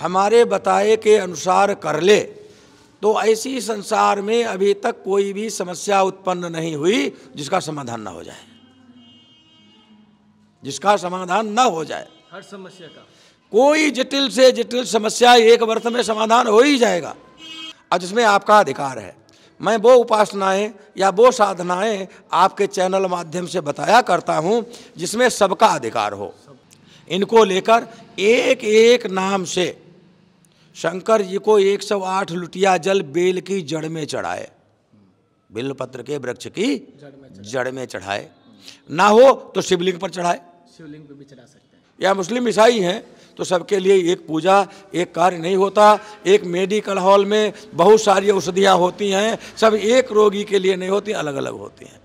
हमारे बताए के अनुसार कर ले तो ऐसी संसार में अभी तक कोई भी समस्या उत्पन्न नहीं हुई जिसका समाधान ना हो जाए जिसका समाधान ना हो जाए हर समस्या का कोई जटिल से जटिल समस्या एक वर्ष में समाधान हो ही जाएगा और जिसमें आपका अधिकार है मैं वो उपासनाएं या वो साधनाएं आपके चैनल माध्यम से बताया करता हूं जिसमें सबका अधिकार हो इनको लेकर एक एक नाम से शंकर जी को 108 लुटिया जल बेल की जड़ में चढ़ाए बिल पत्र के वृक्ष की जड़ में चढ़ाए ना हो तो शिवलिंग पर चढ़ाए शिवलिंग पर भी चढ़ा सकते हैं या मुस्लिम ईसाई हैं तो सबके लिए एक पूजा एक कार्य नहीं होता एक मेडिकल हॉल में बहुत सारी औषधियाँ होती हैं सब एक रोगी के लिए नहीं होती अलग अलग होती हैं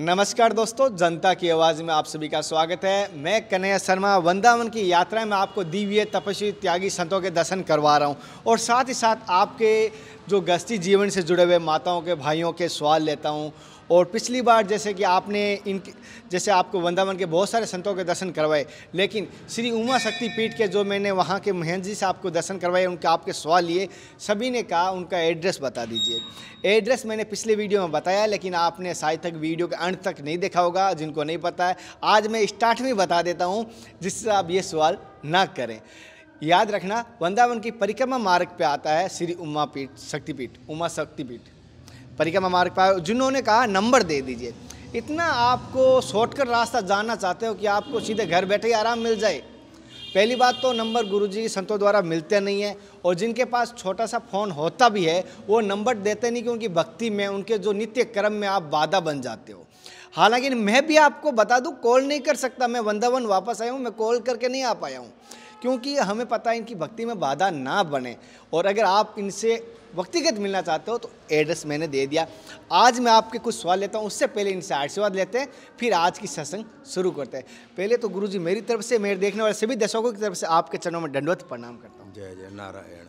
नमस्कार दोस्तों जनता की आवाज़ में आप सभी का स्वागत है मैं कन्हैया शर्मा वृंदावन की यात्रा में आपको दिव्य तपस्वी त्यागी संतों के दर्शन करवा रहा हूं और साथ ही साथ आपके जो गस्ती जीवन से जुड़े हुए माताओं के भाइयों के सवाल लेता हूं और पिछली बार जैसे कि आपने इन जैसे आपको वृंदावन के बहुत सारे संतों के दर्शन करवाए लेकिन श्री उमा शक्ति पीठ के जो मैंने वहाँ के महन जी से आपको दर्शन करवाए उनके आपके सवाल लिए सभी ने कहा उनका एड्रेस बता दीजिए एड्रेस मैंने पिछले वीडियो में बताया लेकिन आपने शायद तक वीडियो के अंत तक नहीं देखा होगा जिनको नहीं पता है आज मैं स्टार्ट में बता देता हूँ जिससे आप ये सवाल ना करें याद रखना वृंदावन की परिक्रमा मार्ग पे आता है श्री उमा पीठ शक्तिपीठ उमा शक्तिपीठ परिक्रमा मार्ग पर जिन्होंने कहा नंबर दे दीजिए इतना आपको शॉर्टकट रास्ता जानना चाहते हो कि आपको सीधे घर बैठे ही आराम मिल जाए पहली बात तो नंबर गुरुजी संतों द्वारा मिलते नहीं है और जिनके पास छोटा सा फ़ोन होता भी है वो नंबर देते नहीं कि उनकी भक्ति में उनके जो नित्य क्रम में आप बाधा बन जाते हो हालांकि मैं भी आपको बता दूं कॉल नहीं कर सकता मैं वंदावन वापस आया हूँ मैं कॉल करके नहीं आ पाया हूँ क्योंकि हमें पता है इनकी भक्ति में बाधा ना बने और अगर आप इनसे व्यक्तिगत मिलना चाहते हो तो एड्रेस मैंने दे दिया आज मैं आपके कुछ सवाल लेता हूँ उससे पहले इनसे आशीर्वाद लेते हैं फिर आज की सत्संग शुरू करते हैं पहले तो गुरु जी मेरी तरफ से मेरे देखने वाले सभी दर्शकों की तरफ से आपके चरणों में दंडवत प्रणाम करता हूँ जय जय नारायण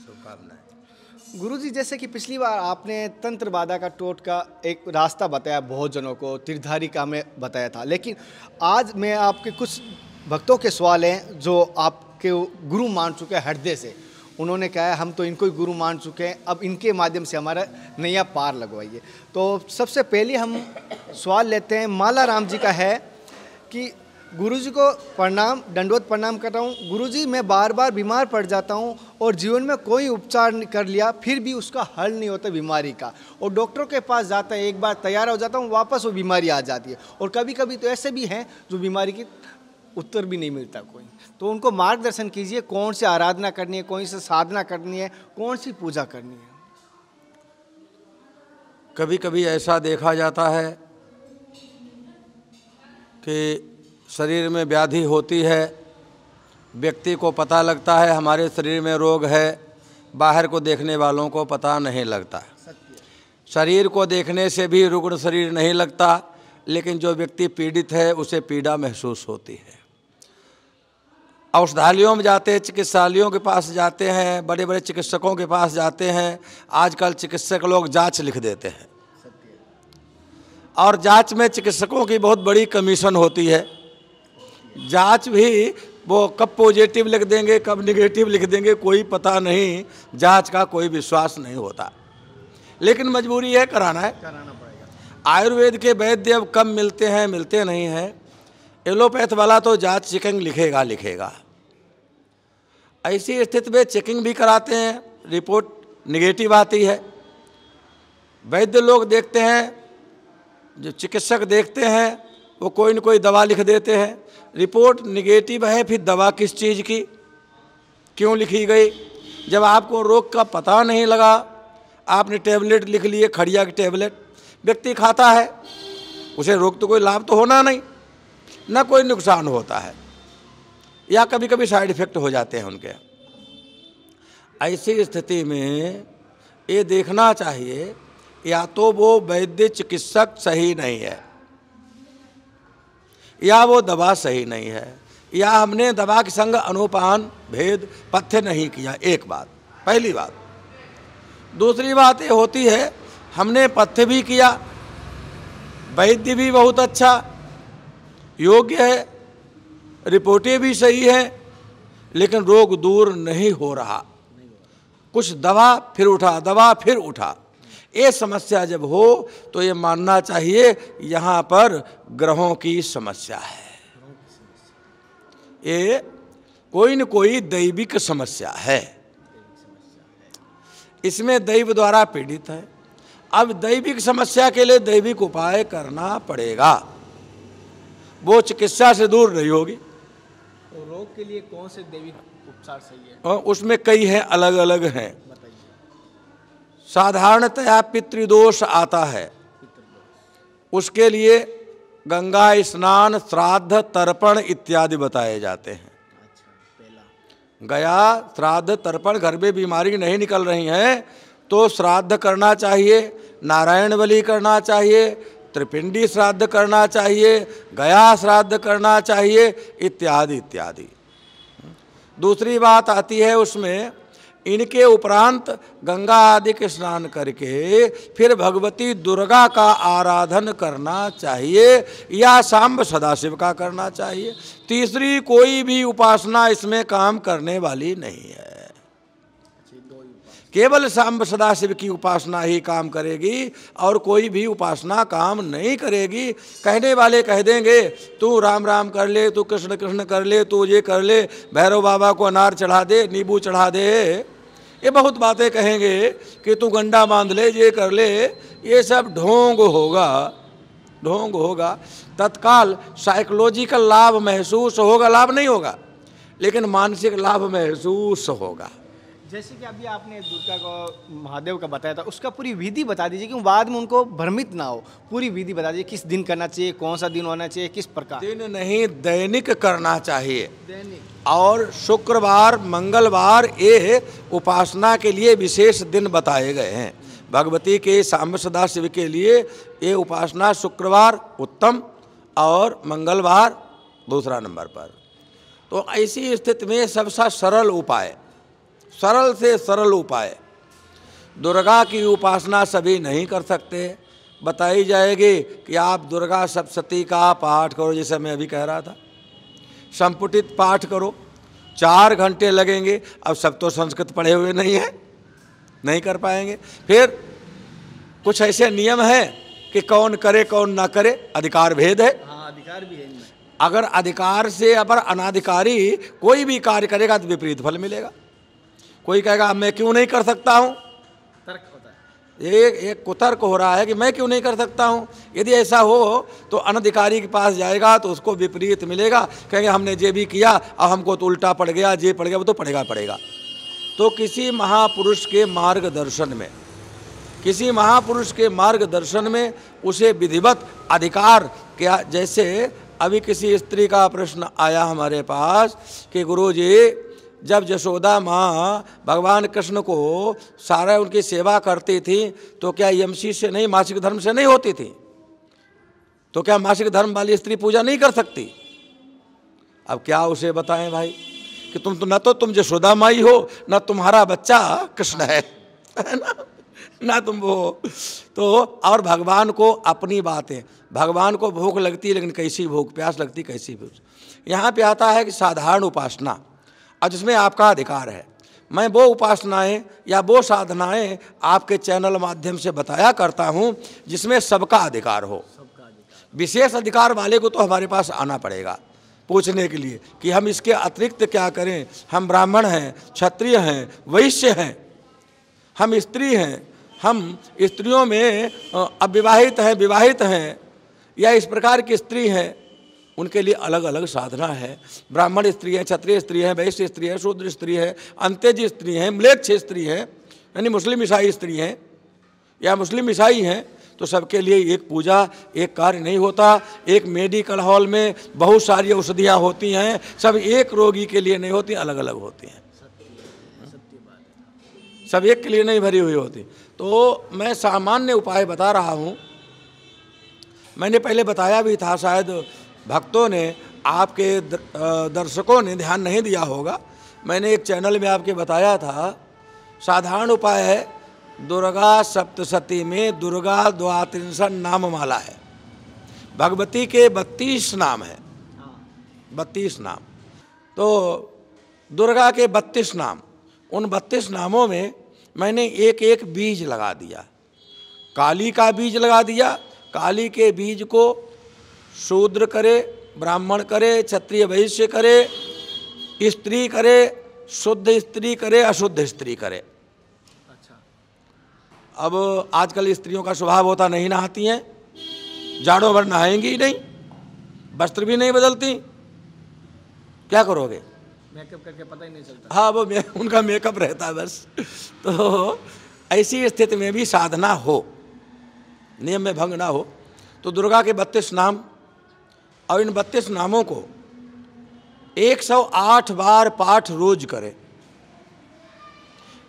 शुभकामनाएं गुरु जी जैसे कि पिछली बार आपने तंत्र बाधा का टोट का एक रास्ता बताया बहुत जनों को तिरधारी का हमें बताया था लेकिन आज मैं आपके कुछ भक्तों के सवाल हैं जो आपके गुरु मान चुके हैं हृदय से उन्होंने कहा है हम तो इनको ही गुरु मान चुके हैं अब इनके माध्यम से हमारा नया पार लगवाइए तो सबसे पहले हम सवाल लेते हैं माला राम जी का है कि गुरु जी को प्रणाम दंडवत प्रणाम कर रहा हूँ गुरु जी मैं बार बार बीमार पड़ जाता हूँ और जीवन में कोई उपचार कर लिया फिर भी उसका हल नहीं होता बीमारी का और डॉक्टरों के पास जाता है एक बार तैयार हो जाता हूँ वापस वो बीमारी आ जाती है और कभी कभी तो ऐसे भी हैं जो बीमारी की उत्तर भी नहीं मिलता कोई तो उनको मार्गदर्शन कीजिए कौन सी आराधना करनी है कौन सी साधना करनी है कौन सी पूजा करनी है कभी कभी ऐसा देखा जाता है कि शरीर में व्याधि होती है व्यक्ति को पता लगता है हमारे शरीर में रोग है बाहर को देखने वालों को पता नहीं लगता शरीर को देखने से भी रुग्ण शरीर नहीं लगता लेकिन जो व्यक्ति पीड़ित है उसे पीड़ा महसूस होती है औषधालयों में जाते हैं चिकित्सालयों के पास जाते हैं बड़े बड़े चिकित्सकों के पास जाते हैं आजकल चिकित्सक लोग जांच लिख देते हैं और जांच में चिकित्सकों की बहुत बड़ी कमीशन होती है जांच भी वो कब पॉजिटिव लिख देंगे कब निगेटिव लिख देंगे कोई पता नहीं जांच का कोई विश्वास नहीं होता लेकिन मजबूरी है कराना है आयुर्वेद के वैद्य अब कम मिलते हैं मिलते नहीं हैं एलोपैथ वाला तो जांच चेकिंग लिखेगा लिखेगा ऐसी स्थिति में चेकिंग भी कराते हैं रिपोर्ट निगेटिव आती है वैद्य लोग देखते हैं जो चिकित्सक देखते हैं वो कोई न कोई दवा लिख देते हैं रिपोर्ट निगेटिव है फिर दवा किस चीज़ की क्यों लिखी गई जब आपको रोग का पता नहीं लगा आपने टैबलेट लिख लिए खड़िया की टेबलेट व्यक्ति खाता है उसे रोग तो कोई लाभ तो होना नहीं न कोई नुकसान होता है या कभी कभी साइड इफ़ेक्ट हो जाते हैं उनके ऐसी स्थिति में ये देखना चाहिए या तो वो वैद्य चिकित्सक सही नहीं है या वो दवा सही नहीं है या हमने दवा के संग अनुपान भेद पथ्य नहीं किया एक बात पहली बात दूसरी बात ये होती है हमने पथ्य भी किया वैद्य भी बहुत अच्छा योग्य है रिपोर्टें भी सही हैं लेकिन रोग दूर नहीं हो रहा कुछ दवा फिर उठा दवा फिर उठा ये समस्या जब हो तो ये मानना चाहिए यहाँ पर ग्रहों की समस्या है ये कोई न कोई दैविक समस्या है इसमें दैव द्वारा पीड़ित है अब दैविक समस्या के लिए दैविक उपाय करना पड़ेगा वो चिकित्सा से दूर नहीं होगी तो रोग के लिए कौन से देवी उपचार सही है हाँ, उसमें कई हैं अलग अलग हैं साधारणतया पितृदोष आता है उसके लिए गंगा स्नान श्राद्ध तर्पण इत्यादि बताए जाते हैं अच्छा, गया श्राद्ध तर्पण घर में बीमारी नहीं निकल रही है तो श्राद्ध करना चाहिए नारायण बलि करना चाहिए त्रिपिंडी श्राद्ध करना चाहिए गया श्राद्ध करना चाहिए इत्यादि इत्यादि दूसरी बात आती है उसमें इनके उपरांत गंगा आदि के स्नान करके फिर भगवती दुर्गा का आराधन करना चाहिए या सांब सदाशिव का करना चाहिए तीसरी कोई भी उपासना इसमें काम करने वाली नहीं है केवल सांब सदाशिव की उपासना ही काम करेगी और कोई भी उपासना काम नहीं करेगी कहने वाले कह देंगे तू राम राम कर ले तू कृष्ण कृष्ण कर ले तू ये कर ले भैरव बाबा को अनार चढ़ा दे नींबू चढ़ा दे ये बहुत बातें कहेंगे कि तू गंडा बांध ले ये कर ले ये सब ढोंग होगा ढोंग होगा तत्काल साइकोलॉजिकल लाभ महसूस होगा लाभ नहीं होगा लेकिन मानसिक लाभ महसूस होगा जैसे कि अभी आपने दुर्गा को महादेव का बताया था उसका पूरी विधि बता दीजिए कि बाद में उनको भ्रमित ना हो पूरी विधि बता दीजिए किस दिन करना चाहिए कौन सा दिन होना चाहिए किस प्रकार दिन नहीं दैनिक करना चाहिए दैनिक और शुक्रवार मंगलवार ये उपासना के लिए विशेष दिन बताए गए हैं भगवती के सदा शिव के लिए ये उपासना शुक्रवार उत्तम और मंगलवार दूसरा नंबर पर तो ऐसी स्थिति में सबसे सरल उपाय सरल से सरल उपाय दुर्गा की उपासना सभी नहीं कर सकते बताई जाएगी कि आप दुर्गा सप्तती का पाठ करो जैसे मैं अभी कह रहा था संपुटित पाठ करो चार घंटे लगेंगे अब सब तो संस्कृत पढ़े हुए नहीं हैं नहीं कर पाएंगे फिर कुछ ऐसे नियम हैं कि कौन करे कौन ना करे अधिकार भेद है हाँ अधिकार भी है अगर अधिकार से अगर अनाधिकारी कोई भी कार्य करेगा तो विपरीत फल मिलेगा कोई कहेगा मैं क्यों नहीं कर सकता हूँ तर्क होता है एक कुतर्क हो रहा है कि मैं क्यों नहीं कर सकता हूँ यदि ऐसा हो तो अनधिकारी के पास जाएगा तो उसको विपरीत मिलेगा कहेंगे हमने जे भी किया अब हमको तो उल्टा पड़ गया जे पड़ गया वो तो पड़ेगा पड़ेगा तो किसी महापुरुष के मार्गदर्शन में किसी महापुरुष के मार्गदर्शन में उसे विधिवत अधिकार क्या जैसे अभी किसी स्त्री का प्रश्न आया हमारे पास कि गुरु जी जब यशोदा माँ भगवान कृष्ण को सारा उनकी सेवा करती थी तो क्या यमसी से नहीं मासिक धर्म से नहीं होती थी तो क्या मासिक धर्म वाली स्त्री पूजा नहीं कर सकती अब क्या उसे बताएं भाई कि तुम तो न तो तुम यशोदा माई हो न तुम्हारा बच्चा कृष्ण है ना ना तुम वो तो और भगवान को अपनी बातें भगवान को भूख लगती लेकिन कैसी भूख प्यास लगती कैसी भूख यहाँ पे आता है कि साधारण उपासना और जिसमें आपका अधिकार है मैं वो उपासनाएं या वो साधनाएं आपके चैनल माध्यम से बताया करता हूं जिसमें सबका अधिकार हो विशेष अधिकार वाले को तो हमारे पास आना पड़ेगा पूछने के लिए कि हम इसके अतिरिक्त क्या करें हम ब्राह्मण हैं क्षत्रिय हैं वैश्य हैं हम स्त्री हैं हम स्त्रियों में अविवाहित हैं विवाहित हैं या इस प्रकार की स्त्री हैं उनके लिए अलग अलग साधना है ब्राह्मण स्त्री है क्षत्रिय स्त्री है वैश्य स्त्री है शूद्र स्त्री है अंत्यज स्त्री है म्लेच्छ स्त्री है यानी मुस्लिम ईसाई स्त्री हैं या मुस्लिम ईसाई हैं तो सबके लिए एक पूजा एक कार्य नहीं होता एक मेडिकल हॉल में बहुत सारी औषधियाँ होती हैं सब एक रोगी के लिए नहीं होती अलग अलग होती हैं सब एक के लिए नहीं भरी हुई होती तो मैं सामान्य उपाय बता रहा हूँ मैंने पहले बताया भी था शायद भक्तों ने आपके दर्शकों ने ध्यान नहीं दिया होगा मैंने एक चैनल में आपके बताया था साधारण उपाय है दुर्गा सप्तशती में दुर्गा द्वात्रिंसन नाम माला है भगवती के बत्तीस नाम है बत्तीस नाम तो दुर्गा के बत्तीस नाम उन बत्तीस नामों में मैंने एक एक बीज लगा दिया काली का बीज लगा दिया काली के बीज को शूद्र करे ब्राह्मण करे क्षत्रिय वैश्य करे स्त्री करे शुद्ध स्त्री करे अशुद्ध स्त्री करे अच्छा अब आजकल स्त्रियों का स्वभाव होता नहीं नहाती हैं जाड़ों भर नहाएंगी ही नहीं वस्त्र भी नहीं बदलती क्या करोगे मेकअप करके पता ही नहीं चलता हाँ वो मे, उनका मेकअप रहता है बस तो ऐसी स्थिति में भी साधना हो नियम में भंग ना हो तो दुर्गा के बत्तीस नाम और इन बत्तीस नामों को 108 बार पाठ रोज करें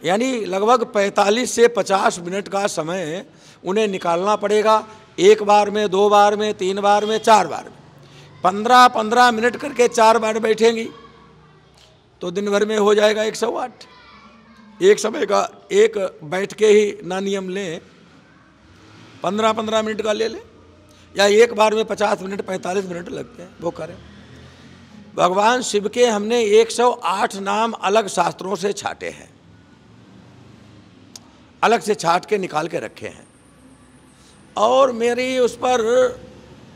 यानी लगभग 45 से 50 मिनट का समय उन्हें निकालना पड़ेगा एक बार में दो बार में तीन बार में चार बार में पंद्रह पंद्रह मिनट करके चार बार बैठेंगी तो दिन भर में हो जाएगा एक सौ आठ एक समय का एक बैठ के ही ना नियम लें पंद्रह पंद्रह मिनट का ले लें या एक बार में पचास मिनट पैंतालीस मिनट लगते हैं वो करें भगवान शिव के हमने 108 नाम अलग शास्त्रों से छाटे हैं अलग से छाट के निकाल के रखे हैं और मेरी उस पर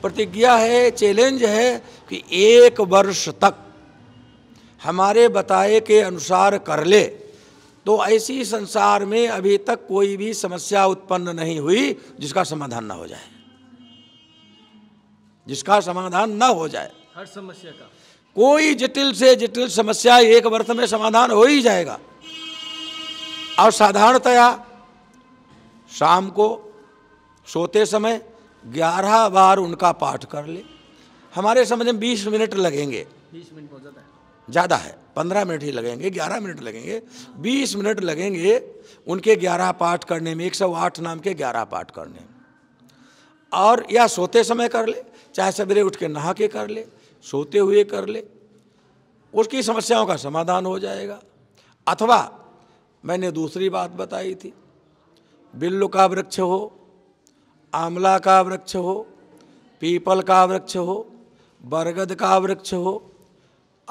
प्रतिज्ञा है चैलेंज है कि एक वर्ष तक हमारे बताए के अनुसार कर ले तो ऐसी संसार में अभी तक कोई भी समस्या उत्पन्न नहीं हुई जिसका समाधान ना हो जाए जिसका समाधान न हो जाए हर समस्या का कोई जटिल से जटिल समस्या एक वर्ष में समाधान हो ही जाएगा और साधारणतया शाम को सोते समय ग्यारह बार उनका पाठ कर ले हमारे समझ में बीस मिनट लगेंगे बीस मिनट ज़्यादा है ज़्यादा है पंद्रह मिनट ही लगेंगे ग्यारह मिनट लगेंगे बीस मिनट लगेंगे उनके ग्यारह पाठ करने में एक सौ आठ नाम के ग्यारह पाठ करने में और या सोते समय कर ले चाहे सवेरे उठ के नहा के कर ले सोते हुए कर ले उसकी समस्याओं का समाधान हो जाएगा अथवा मैंने दूसरी बात बताई थी बिल्लू का वृक्ष हो आंवला का वृक्ष हो पीपल का वृक्ष हो बरगद का वृक्ष हो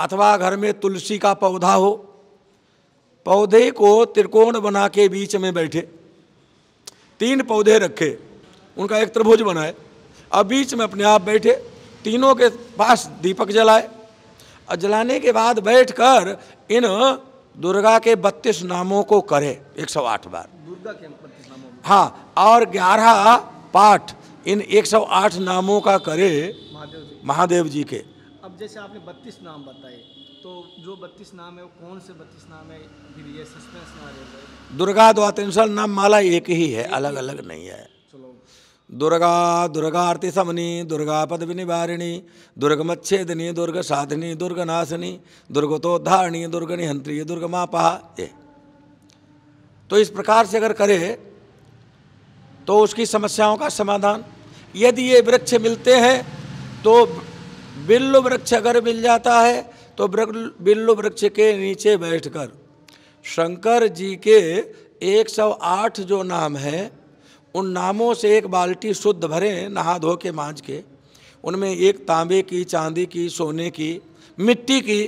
अथवा घर में तुलसी का पौधा हो पौधे को त्रिकोण बना के बीच में बैठे तीन पौधे रखे उनका एक त्रिभुज बनाए अब बीच में अपने आप बैठे तीनों के पास दीपक जलाए और जलाने के बाद बैठकर इन दुर्गा के बत्तीस नामों को करे 108 बार दुर्गा के हाँ और 11 पाठ इन 108 नामों का करे महादेव जी के अब जैसे आपने 32 नाम बताए तो जो 32 नाम है वो कौन से 32 नाम है फिर ये सस्पेंस ना दुर्गा द्वात्रिंशल नाम माला एक ही है अलग अलग नहीं है दुर्गा दुर्गा आरती समनी दुर्गा पद विनिवारिणी दुर्गमच्छेदनी दुर्ग साधनी दुर्ग नाशनी दुर्गतोद्धारणी दुर्ग निहंत्री दुर्ग मापा ये तो इस प्रकार से अगर करे तो उसकी समस्याओं का समाधान यदि ये वृक्ष मिलते हैं तो बिल्लु वृक्ष अगर मिल जाता है तो बिल्लु वृक्ष के नीचे बैठकर शंकर जी के 108 जो नाम हैं उन नामों से एक बाल्टी शुद्ध भरें नहा धो के मांझ के उनमें एक तांबे की चांदी की सोने की मिट्टी की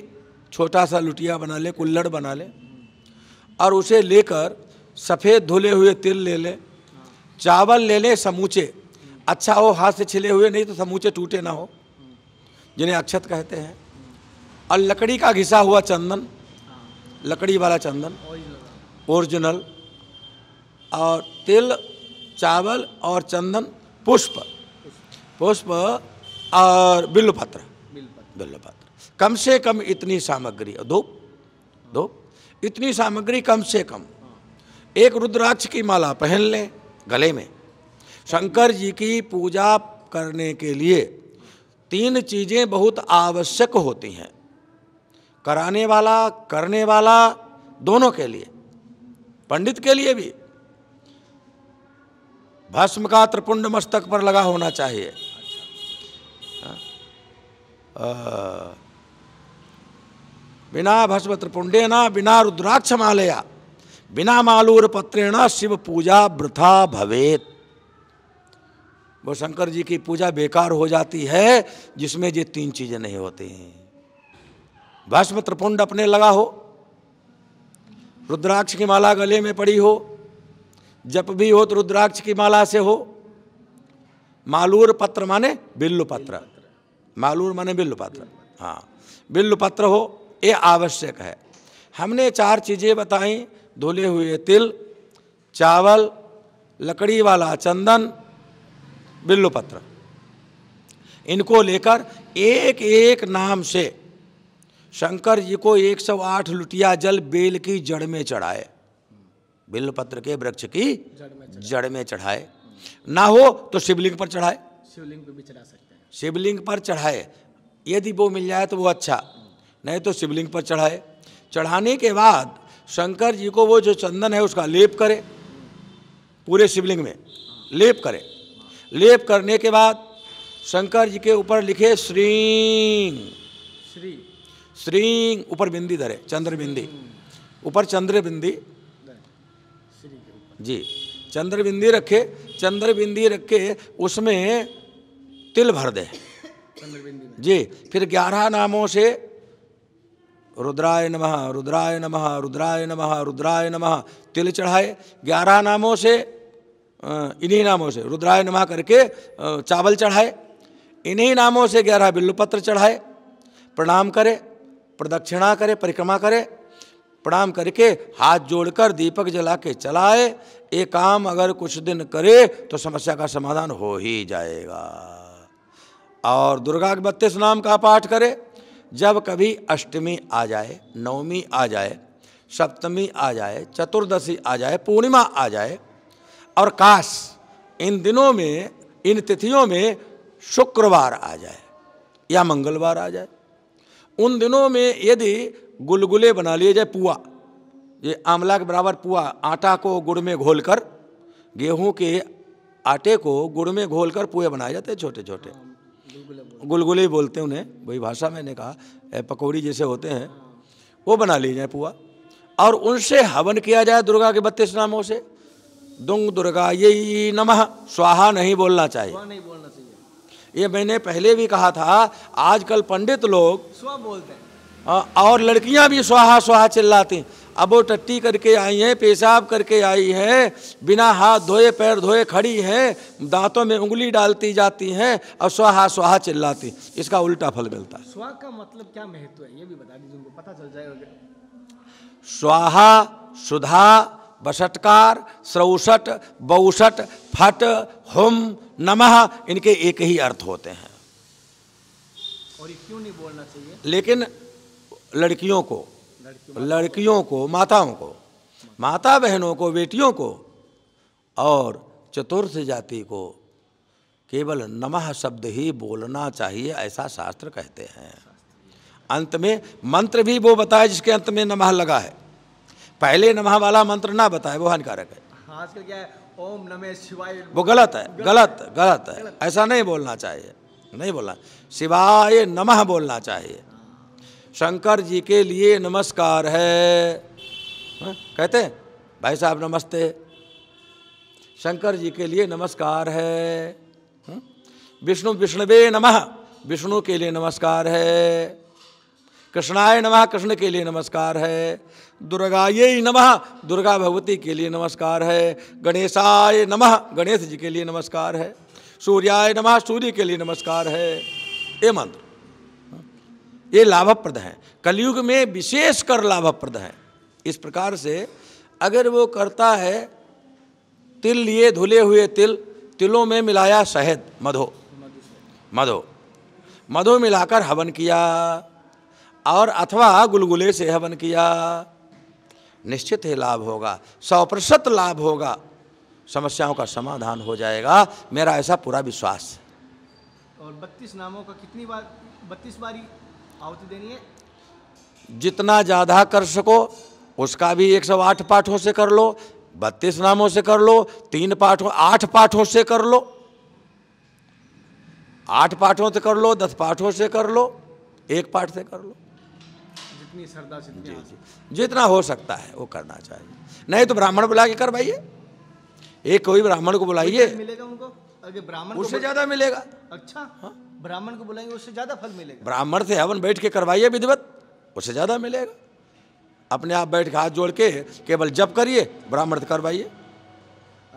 छोटा सा लुटिया बना ले कुल्लड़ बना ले और उसे लेकर सफ़ेद धुले हुए तिल ले लें चावल ले लें समूचे अच्छा हो हाथ से छिले हुए नहीं तो समूचे टूटे ना हो जिन्हें अक्षत कहते हैं और लकड़ी का घिसा हुआ चंदन लकड़ी वाला चंदन ओरिजिनल और तिल चावल और चंदन पुष्प पुष्प और बिल्लपत्र बिल्लपत्र कम से कम इतनी सामग्री दो दो इतनी सामग्री कम से कम एक रुद्राक्ष की माला पहन लें गले में शंकर जी की पूजा करने के लिए तीन चीज़ें बहुत आवश्यक होती हैं कराने वाला करने वाला दोनों के लिए पंडित के लिए भी भस्म का त्रिपुंड मस्तक पर लगा होना चाहिए हाँ? बिना भस्म त्रिपुंडे ना बिना रुद्राक्ष मालया बिना मालूर ना शिव पूजा वृथा भवेत वो शंकर जी की पूजा बेकार हो जाती है जिसमें ये तीन चीजें नहीं होती हैं भस्म त्रिपुंड अपने लगा हो रुद्राक्ष की माला गले में पड़ी हो जप भी हो तो रुद्राक्ष की माला से हो मालूर पत्र माने बिल्लु पत्र मालूर माने बिल्लु पत्र हाँ बिल्लु पत्र हो ये आवश्यक है हमने चार चीज़ें बताई धुले हुए तिल चावल लकड़ी वाला चंदन बिल्लु पत्र इनको लेकर एक एक नाम से शंकर जी को 108 लुटिया जल बेल की जड़ में चढ़ाए पत्र के वृक्ष की जड़ में चढ़ाए ना हो तो शिवलिंग पर चढ़ाए शिवलिंग पर भी चढ़ा सकते हैं शिवलिंग पर चढ़ाए यदि वो मिल जाए तो वो अच्छा नहीं तो शिवलिंग पर चढ़ाए चढ़ाने के बाद शंकर जी को वो जो चंदन है उसका लेप करे पूरे शिवलिंग में लेप करे लेप करने के बाद शंकर जी के ऊपर लिखे श्रींग श्री श्रींग ऊपर बिंदी धरे चंद्र बिंदी ऊपर चंद्र बिंदी जी चंद्रबिंदी रखे चंद्रबिंदी रखे उसमें तिल भर दे जी फिर ग्यारह नामों से रुद्राय नमः रुद्राय नमः रुद्राय नमः रुद्राय नमः तिल चढ़ाए ग्यारह नामों से इन्हीं नामों से रुद्राय नमः करके चावल चढ़ाए इन्हीं नामों से ग्यारह बिल्लुपत्र चढ़ाए प्रणाम करे प्रदक्षिणा करे परिक्रमा करे प्रणाम करके हाथ जोड़कर दीपक जला के चलाए ये काम अगर कुछ दिन करे तो समस्या का समाधान हो ही जाएगा और दुर्गा के बत्तीस नाम का पाठ करे जब कभी अष्टमी आ जाए नवमी आ जाए सप्तमी आ जाए चतुर्दशी आ जाए पूर्णिमा आ जाए और काश इन दिनों में इन तिथियों में शुक्रवार आ जाए या मंगलवार आ जाए उन दिनों में यदि गुलगुले बना लिए जाए पुआ ये आंवला के बराबर पुआ आटा को गुड़ में घोलकर गेहूं के आटे को गुड़ में घोलकर पुए बनाए जाते हैं छोटे छोटे गुलगुले बोलते हैं उन्हें वही भाषा मैंने कहा पकौड़ी जैसे होते हैं वो बना लिए जाए पुआ और उनसे हवन किया जाए दुर्गा के बत्तीस नामों से दुंग दुर्गा ये नमः स्वाहा नहीं बोलना चाहिए नहीं बोलना चाहिए ये मैंने पहले भी कहा था आजकल पंडित लोग स्व बोलते हैं और लड़कियां भी स्वाहा स्वाहा चिल्लाती अब वो टट्टी करके आई हैं पेशाब करके आई है बिना हाथ धोए पैर धोए खड़ी हैं दांतों में उंगली डालती जाती हैं और स्वाहा स्वाहा चिल्लाती इसका उल्टा फल मिलता है स्वाहा का मतलब क्या महत्व है ये भी बता दीजिए उनको पता चल जाएगा स्वाहा सुधा बसटकार श्रौसठ बौसठ फट हुम नमः इनके एक ही अर्थ होते हैं और क्यों नहीं बोलना चाहिए लेकिन लड़कियों को लड़कियों को माताओं को माता बहनों को बेटियों को और चतुर्थ जाति को केवल नमः शब्द ही बोलना चाहिए ऐसा शास्त्र कहते हैं अंत में मंत्र भी वो बताए जिसके अंत में नमः लगा है पहले नमः वाला मंत्र ना बताए वो हानिकारक है हाँ, आजकल क्या है ओम नमे शिवाय वो गलत है गलत गलत है ऐसा नहीं बोलना चाहिए नहीं बोलना शिवाय नमः बोलना चाहिए शंकर जी के लिए नमस्कार है हाँ, कहते हैं भाई साहब नमस्ते शंकर जी के लिए नमस्कार है हाँ, विष्णु विष्णुवे नमः विष्णु के लिए नमस्कार है कृष्णाय नमः कृष्ण के लिए नमस्कार है दुर्गा ये नमः दुर्गा भगवती के लिए नमस्कार है गणेशाय नमः गणेश जी के लिए नमस्कार है सूर्याय नमः सूर्य के लिए नमस्कार है ये मंत्र ये लाभप्रद है कलयुग में विशेष कर लाभप्रद है इस प्रकार से अगर वो करता है तिल लिए धुले हुए तिल तिलों में मिलाया शहद मधो मधो मधो मिलाकर हवन किया और अथवा गुलगुले से हवन किया निश्चित ही लाभ होगा सौ प्रतिशत लाभ होगा समस्याओं का समाधान हो जाएगा मेरा ऐसा पूरा विश्वास है और बत्तीस नामों का कितनी बार बत्तीस बारी आहुति देनी है जितना ज़्यादा कर सको उसका भी एक सौ आठ पाठों से कर लो बत्तीस नामों से कर लो तीन पाठों आठ पाठों से कर लो आठ पाठों से कर लो दस पाठों से कर लो एक पाठ से कर लो जितनी श्रद्धा से जी जी जितना हो सकता है वो करना चाहिए नहीं तो ब्राह्मण बुला के करवाइए एक कोई ब्राह्मण को बुलाइए मिलेगा उनको अगर ब्राह्मण उससे ज्यादा मिलेगा अच्छा हाँ। ब्राह्मण को बुलाएंगे उससे ज्यादा फल मिलेगा ब्राह्मण से हवन बैठ के करवाइए विधिवत उससे ज्यादा मिलेगा अपने आप बैठ के हाथ जोड़ के केवल जब करिए ब्राह्मण करवाइए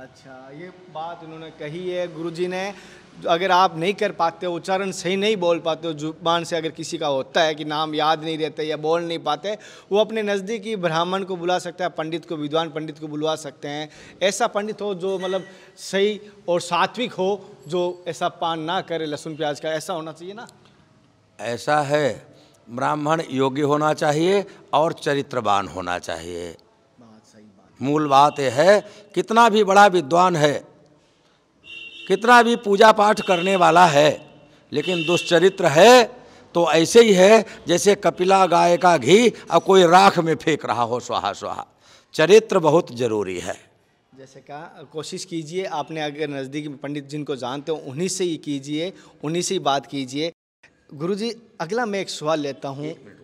अच्छा ये बात उन्होंने कही है गुरुजी ने अगर आप नहीं कर पाते हो उच्चारण सही नहीं बोल पाते हो जुबान से अगर किसी का होता है कि नाम याद नहीं रहता या बोल नहीं पाते वो अपने नज़दीकी ब्राह्मण को बुला सकता है पंडित को विद्वान पंडित को बुलवा सकते हैं ऐसा पंडित हो जो मतलब सही और सात्विक हो जो ऐसा पान ना करे लहसुन प्याज का ऐसा होना चाहिए ना ऐसा है ब्राह्मण योग्य होना चाहिए और चरित्रवान होना चाहिए बात सही बात मूल बात यह है कितना भी बड़ा विद्वान है कितना भी पूजा पाठ करने वाला है लेकिन दुष्चरित्र है तो ऐसे ही है जैसे कपिला गाय का घी और कोई राख में फेंक रहा हो स्वाहा स्वाहा चरित्र बहुत जरूरी है जैसे कहा कोशिश कीजिए आपने अगर नज़दीक में पंडित जिनको जानते हो उन्हीं से ही कीजिए उन्हीं से ही बात कीजिए गुरुजी अगला मैं एक सवाल लेता हूँ